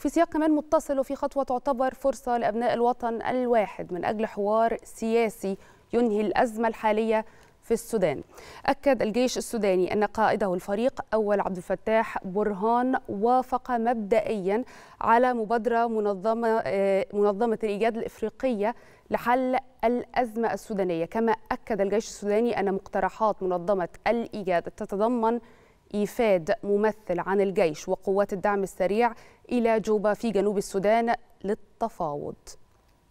في سياق كمان متصل وفي خطوة تعتبر فرصة لأبناء الوطن الواحد من أجل حوار سياسي ينهي الأزمة الحالية في السودان أكد الجيش السوداني أن قائده الفريق أول عبد الفتاح برهان وافق مبدئيا على مبادرة منظمة, آه، منظمة الإيجاد الإفريقية لحل الأزمة السودانية كما أكد الجيش السوداني أن مقترحات منظمة الإيجاد تتضمن إيفاد ممثل عن الجيش وقوات الدعم السريع إلى جوبا في جنوب السودان للتفاوض